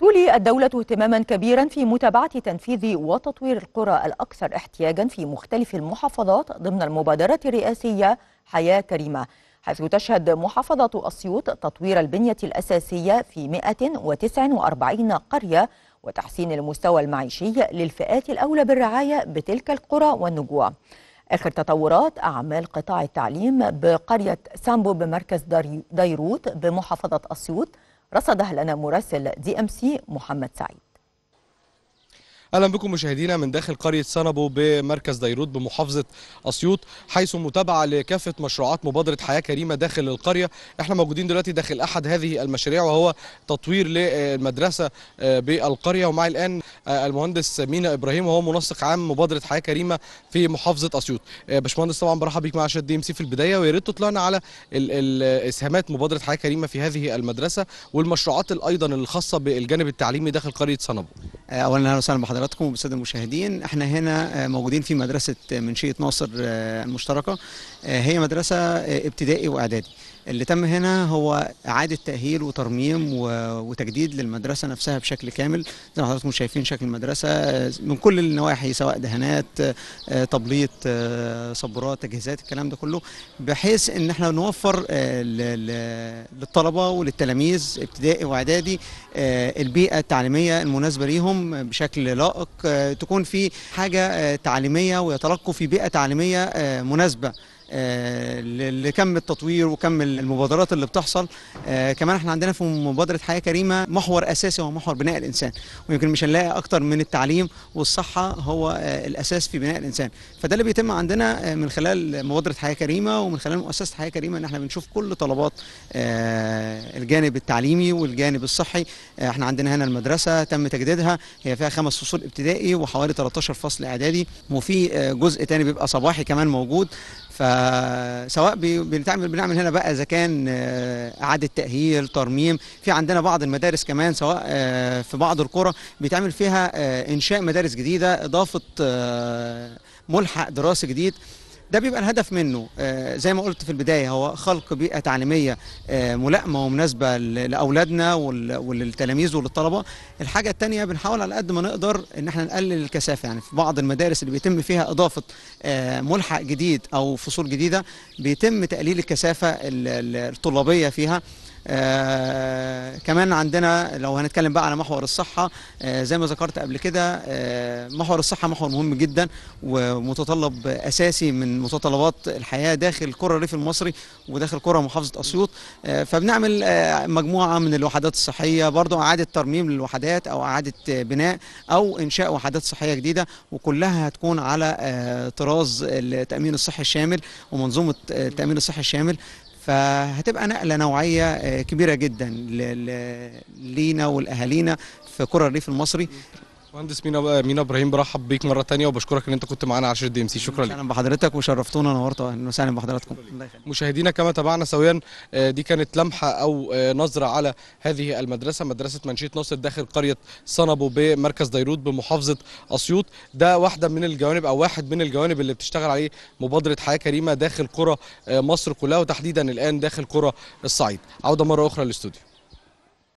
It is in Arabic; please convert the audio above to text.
تولي الدولة اهتماما كبيرا في متابعة تنفيذ وتطوير القرى الأكثر احتياجا في مختلف المحافظات ضمن المبادرة الرئاسية حياة كريمة حيث تشهد محافظة أسيوط تطوير البنية الأساسية في 149 قرية وتحسين المستوى المعيشي للفئات الأولى بالرعاية بتلك القرى والنجوة آخر تطورات أعمال قطاع التعليم بقرية سامبو بمركز ديروت بمحافظة أسيوط رصدها لنا مراسل دي ام سي محمد سعيد اهلا بكم مشاهدينا من داخل قريه سنبو بمركز ديروت بمحافظه اسيوط حيث متابعه لكافه مشروعات مبادره حياه كريمه داخل القريه احنا موجودين دلوقتي داخل احد هذه المشاريع وهو تطوير للمدرسه آه، بالقريه ومعي الان آه، المهندس مينا ابراهيم وهو منسق عام مبادره حياه كريمه في محافظه اسيوط آه، باشمهندس طبعا برحب بيك مع شاد دي ام سي في البدايه ويا ريت تطلعنا على اسهامات مبادره حياه كريمه في هذه المدرسه والمشروعات ايضا الخاصه بالجانب التعليمي داخل قريه سنبو آه، اولا اهلا وسهلا بحضراتكم وبالساده المشاهدين احنا هنا آه، موجودين في مدرسه آه، منشيه ناصر المشتركه آه، هي مدرسة آه، ابتدائي وإعدادي اللي تم هنا هو إعادة تأهيل وترميم وتجديد للمدرسة نفسها بشكل كامل زي ما حضراتكم شايفين شكل المدرسة آه، من كل النواحي سواء دهانات تبليط صبورات تجهيزات الكلام ده كله بحيث إن احنا نوفر للطلبة وللتلاميذ ابتدائي وإعدادي البيئة التعليمية المناسبة ليهم بشكل لائق تكون في حاجة تعليمية ويتلقوا في بيئة تعليمية مناسبة آه، لكم التطوير وكم المبادرات اللي بتحصل آه، كمان احنا عندنا في مبادره حياه كريمه محور اساسي هو محور بناء الانسان ويمكن مش هنلاقي اكتر من التعليم والصحه هو آه، الاساس في بناء الانسان فده اللي بيتم عندنا من خلال مبادره حياه كريمه ومن خلال مؤسسه حياه كريمه ان احنا بنشوف كل طلبات الجانب التعليمي والجانب الصحي احنا عندنا هنا المدرسه تم تجديدها هي فيها خمس فصول ابتدائي وحوالي 13 فصل اعدادي وفي جزء تاني بيبقى صباحي كمان موجود فسواء بنتعمل بنعمل هنا بقى اذا كان آه، اعاده تاهيل ترميم في عندنا بعض المدارس كمان سواء آه، في بعض القرى بيتعمل فيها آه، انشاء مدارس جديده اضافه ملحق دراسي جديد ده بيبقى الهدف منه آه، زي ما قلت في البدايه هو خلق بيئه تعليميه آه، ملائمه ومناسبه لاولادنا وللتلاميذ وللطلبه الحاجه الثانيه بنحاول على قد ما نقدر ان احنا نقلل الكثافه يعني في بعض المدارس اللي بيتم فيها اضافه آه، ملحق جديد او فصول جديده بيتم تقليل الكثافه الطلابيه فيها آه، كمان عندنا لو هنتكلم بقى على محور الصحة آه، زي ما ذكرت قبل كده آه، محور الصحة محور مهم جدا ومتطلب أساسي من متطلبات الحياة داخل كرة الريف المصري وداخل كرة محافظة أسيوط فبنعمل مجموعة من الوحدات الصحية برضو إعادة ترميم للوحدات أو إعادة بناء أو إنشاء وحدات صحية جديدة وكلها هتكون على طراز التأمين الصحي الشامل ومنظومة التأمين الصحي الشامل فهتبقى نقله نوعيه آه، كبيره جدا لينا ولاهالينا في كره الريف المصري مهندس مينا مينا ابراهيم برحب بيك مره تانية وبشكرك ان انت كنت معانا على شاشه دي ام سي شكرا لك اهلا بحضرتك وشرفتونا نورتوا اهلا وسهلا بحضراتكم مشاهدينا كما تابعنا سويا آه، دي كانت لمحه او آه، نظره على هذه المدرسه مدرسه منشيه ناصر داخل قريه صنبو بمركز ديروت بمحافظه اسيوط ده واحده من الجوانب او واحد من الجوانب اللي بتشتغل عليه مبادره حياه كريمه داخل قرى آه، مصر كلها وتحديدا الان داخل قرى الصعيد عوده مره اخرى للاستوديو